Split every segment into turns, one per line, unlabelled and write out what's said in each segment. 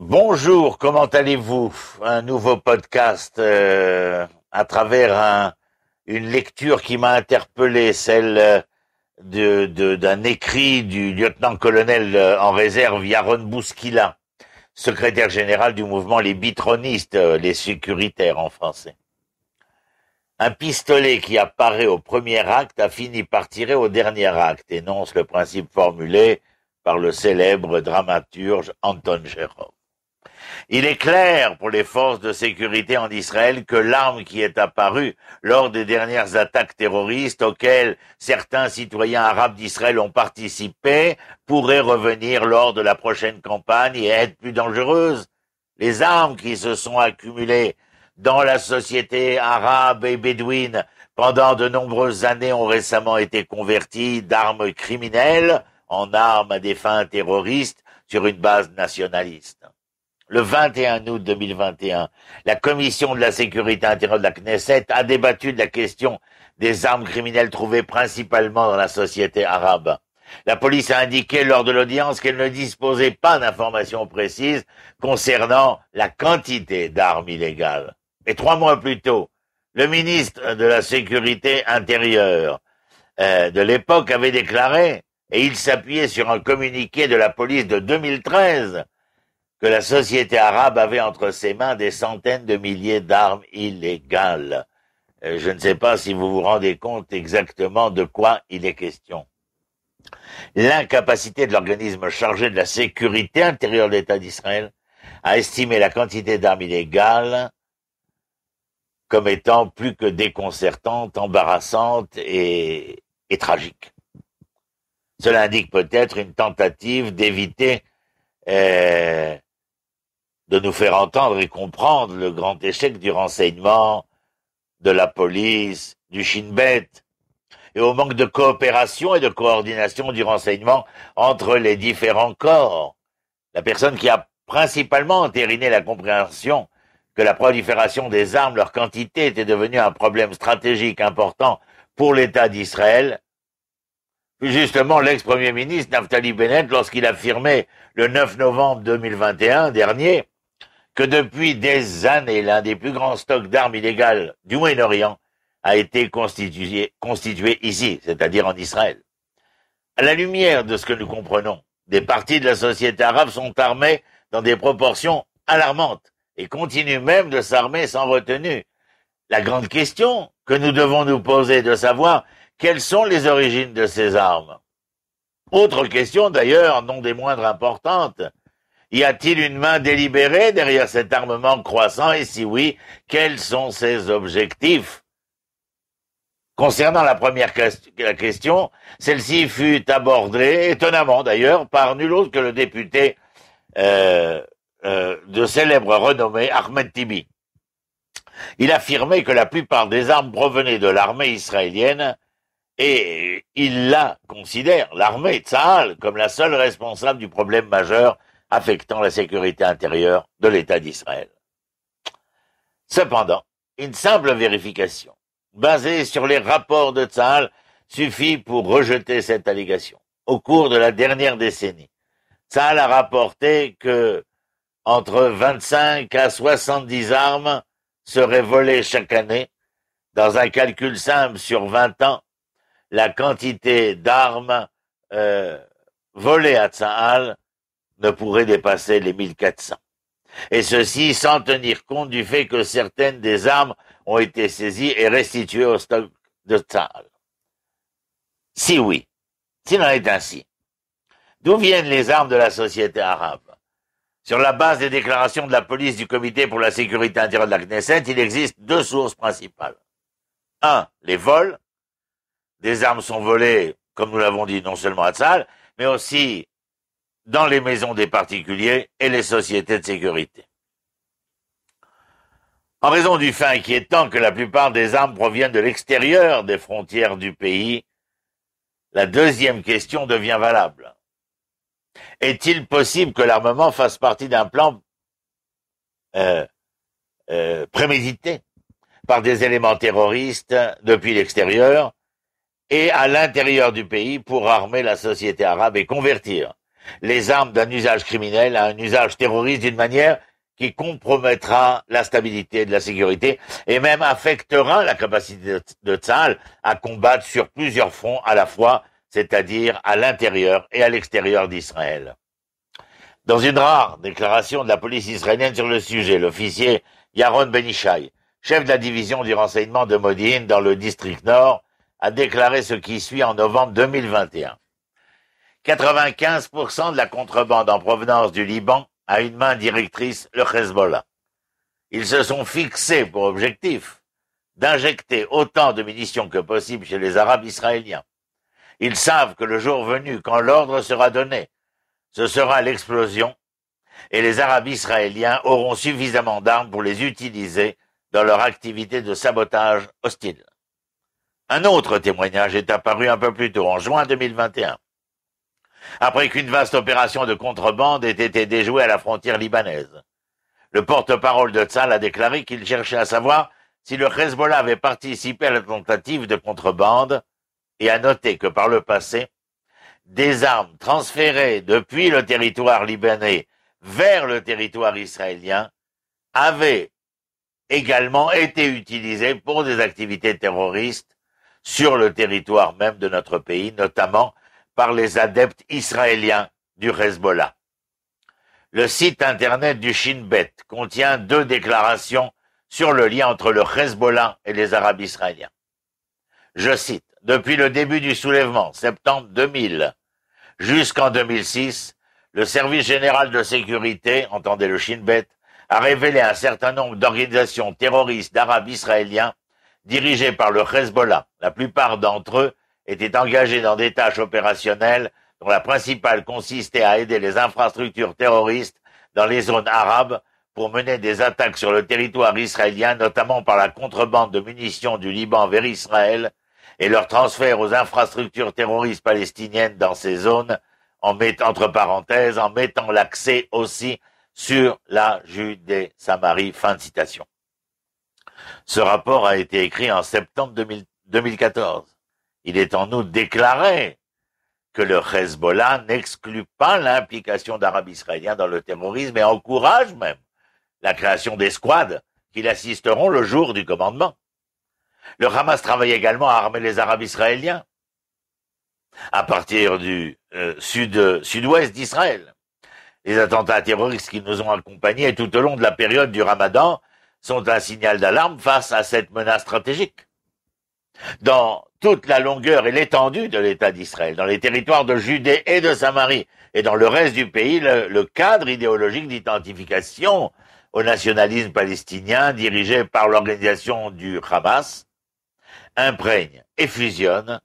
Bonjour, comment allez-vous Un nouveau podcast euh, à travers un, une lecture qui m'a interpellé, celle euh, de, d'un écrit du lieutenant-colonel euh, en réserve Yaron Bouskila, secrétaire général du mouvement Les Bitronistes, les sécuritaires en français. Un pistolet qui apparaît au premier acte a fini par tirer au dernier acte, énonce le principe formulé par le célèbre dramaturge Anton Chekhov. Il est clair pour les forces de sécurité en Israël que l'arme qui est apparue lors des dernières attaques terroristes auxquelles certains citoyens arabes d'Israël ont participé pourrait revenir lors de la prochaine campagne et être plus dangereuse. Les armes qui se sont accumulées dans la société arabe et bédouine pendant de nombreuses années ont récemment été converties d'armes criminelles en armes à des fins terroristes sur une base nationaliste le 21 août 2021, la commission de la sécurité intérieure de la Knesset a débattu de la question des armes criminelles trouvées principalement dans la société arabe. La police a indiqué lors de l'audience qu'elle ne disposait pas d'informations précises concernant la quantité d'armes illégales. Et trois mois plus tôt, le ministre de la Sécurité intérieure euh, de l'époque avait déclaré, et il s'appuyait sur un communiqué de la police de 2013, que la société arabe avait entre ses mains des centaines de milliers d'armes illégales. Euh, je ne sais pas si vous vous rendez compte exactement de quoi il est question. L'incapacité de l'organisme chargé de la sécurité intérieure de l'État d'Israël à estimer la quantité d'armes illégales comme étant plus que déconcertante, embarrassante et, tragique. Cela indique peut-être une tentative d'éviter euh, de nous faire entendre et comprendre le grand échec du renseignement, de la police, du Shin Bet, et au manque de coopération et de coordination du renseignement entre les différents corps. La personne qui a principalement entériné la compréhension que la prolifération des armes, leur quantité, était devenue un problème stratégique important pour l'État d'Israël, plus justement l'ex-premier ministre Naftali Bennett lorsqu'il affirmé le 9 novembre 2021 dernier que depuis des années, l'un des plus grands stocks d'armes illégales du Moyen-Orient a été constitué, ici, c'est-à-dire en Israël. À la lumière de ce que nous comprenons, des parties de la société arabe sont armées dans des proportions alarmantes et continuent même de s'armer sans retenue. La grande question que nous devons nous poser est de savoir quelles sont les origines de ces armes. Autre question d'ailleurs non des moindres importantes, y a-t-il une main délibérée derrière cet armement croissant et si oui, quels sont ses objectifs Concernant la première question, celle-ci fut abordée étonnamment d'ailleurs par nul autre que le député euh, euh, de célèbre renommée Ahmed Tibi. Il affirmait que la plupart des armes provenaient de l'armée israélienne et il la considère, l'armée tsaal, comme la seule responsable du problème majeur affectant la sécurité intérieure de l'État d'Israël. Cependant, une simple vérification, basée sur les rapports de Tsahal, suffit pour rejeter cette allégation. Au cours de la dernière décennie, Tsahal a rapporté que entre 25 à 70 armes seraient volées chaque année. Dans un calcul simple sur 20 ans, la quantité d'armes euh, volées à Tsahal ne pourrait dépasser les 1400. Et ceci sans tenir compte du fait que certaines des armes ont été saisies et restituées au stock de Tsar. Si oui, s'il en est ainsi, d'où viennent les armes de la société arabe Sur la base des déclarations de la police du Comité pour la sécurité intérieure de la Knesset, il existe deux sources principales. Un, les vols. Des armes sont volées, comme nous l'avons dit, non seulement à Tsar, mais aussi dans les maisons des particuliers et les sociétés de sécurité. En raison du fait inquiétant que la plupart des armes proviennent de l'extérieur des frontières du pays, la deuxième question devient valable. Est-il possible que l'armement fasse partie d'un plan euh, euh, prémédité par des éléments terroristes depuis l'extérieur et à l'intérieur du pays pour armer la société arabe et convertir les armes d'un usage criminel à un usage terroriste d'une manière qui compromettra la stabilité de la sécurité et même affectera la capacité de Tsahal à combattre sur plusieurs fronts à la fois, c'est-à-dire à, l'intérieur et à l'extérieur d'Israël. Dans une rare déclaration de la police israélienne sur le sujet, l'officier Yaron Benishai, chef de la division du renseignement de Modine dans le district Nord, a déclaré ce qui suit en novembre 2021. 95% de la contrebande en provenance du Liban a une main directrice, le Hezbollah. Ils se sont fixés pour objectif d'injecter autant de munitions que possible chez les Arabes israéliens. Ils savent que le jour venu, quand l'ordre sera donné, ce sera l'explosion et les Arabes israéliens auront suffisamment d'armes pour les utiliser dans leur activité de sabotage hostile. Un autre témoignage est apparu un peu plus tôt, en juin 2021 après qu'une vaste opération de contrebande ait été déjouée à la frontière libanaise. Le porte-parole de Tzal a déclaré qu'il cherchait à savoir si le Hezbollah avait participé à la tentative de contrebande et a noté que par le passé, des armes transférées depuis le territoire libanais vers le territoire israélien avaient également été utilisées pour des activités terroristes sur le territoire même de notre pays, notamment par les adeptes israéliens du Hezbollah. Le site internet du Shin Bet contient deux déclarations sur le lien entre le Hezbollah et les Arabes israéliens. Je cite, Depuis le début du soulèvement, septembre 2000, jusqu'en 2006, le service général de sécurité, entendez le Shin Bet, a révélé un certain nombre d'organisations terroristes d'Arabes israéliens dirigées par le Hezbollah, la plupart d'entre eux était engagé dans des tâches opérationnelles dont la principale consistait à aider les infrastructures terroristes dans les zones arabes pour mener des attaques sur le territoire israélien, notamment par la contrebande de munitions du Liban vers Israël et leur transfert aux infrastructures terroristes palestiniennes dans ces zones, en mettant, entre parenthèses, en mettant l'accès aussi sur la Judée-Samarie. Fin de citation. Ce rapport a été écrit en septembre 2014. Il est en outre déclaré que le Hezbollah n'exclut pas l'implication d'Arabes israéliens dans le terrorisme et encourage même la création d'escouades qui l'assisteront le jour du commandement. Le Hamas travaille également à armer les Arabes israéliens à partir du euh, sud sud-ouest d'Israël. Les attentats terroristes qui nous ont accompagnés tout au long de la période du Ramadan sont un signal d'alarme face à cette menace stratégique dans toute la longueur et l'étendue de l'État d'Israël, dans les territoires de Judée et de Samarie, et dans le reste du pays, le, cadre idéologique d'identification au nationalisme palestinien dirigé par l'organisation du Hamas imprègne et fusionne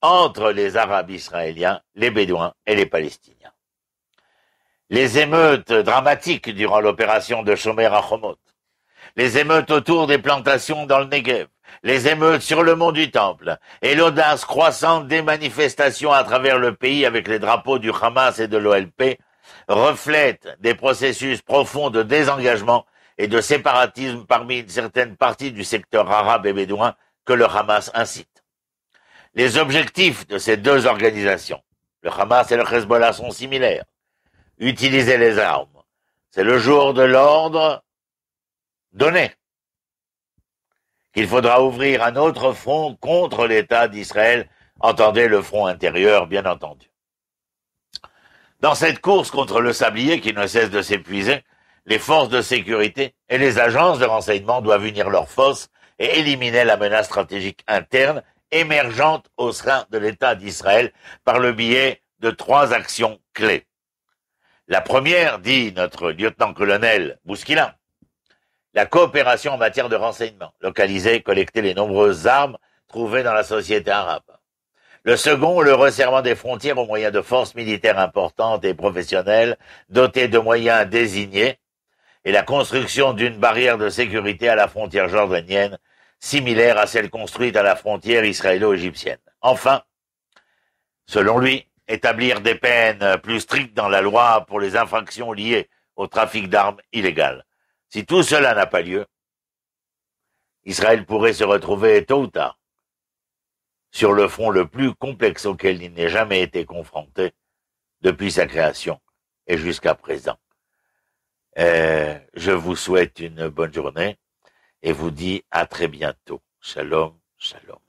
entre les Arabes israéliens, les Bédouins et les Palestiniens. Les émeutes dramatiques durant l'opération de Shomer Chomot, les émeutes autour des plantations dans le Negev, les émeutes sur le mont du Temple et l'audace croissante des manifestations à travers le pays avec les drapeaux du Hamas et de l'OLP reflètent des processus profonds de désengagement et de séparatisme parmi une certaine partie du secteur arabe et bédouin que le Hamas incite. Les objectifs de ces deux organisations, le Hamas et le Hezbollah, sont similaires. Utiliser les armes. C'est le jour de l'ordre Donner qu'il faudra ouvrir un autre front contre l'État d'Israël, entendez le front intérieur bien entendu. Dans cette course contre le sablier qui ne cesse de s'épuiser, les forces de sécurité et les agences de renseignement doivent unir leurs forces et éliminer la menace stratégique interne émergente au sein de l'État d'Israël par le biais de trois actions clés. La première, dit notre lieutenant-colonel Bouskila, la coopération en matière de renseignement, localiser et collecter les nombreuses armes trouvées dans la société arabe. Le second, le resserrement des frontières au moyen de forces militaires importantes et professionnelles dotées de moyens désignés et la construction d'une barrière de sécurité à la frontière jordanienne similaire à celle construite à la frontière israélo-égyptienne. Enfin, selon lui, établir des peines plus strictes dans la loi pour les infractions liées au trafic d'armes illégales. Si tout cela n'a pas lieu, Israël pourrait se retrouver tôt ou tard sur le front le plus complexe auquel il n'ait jamais été confronté depuis sa création et jusqu'à présent. Euh, je vous souhaite une bonne journée et vous dis à très bientôt. Shalom, shalom.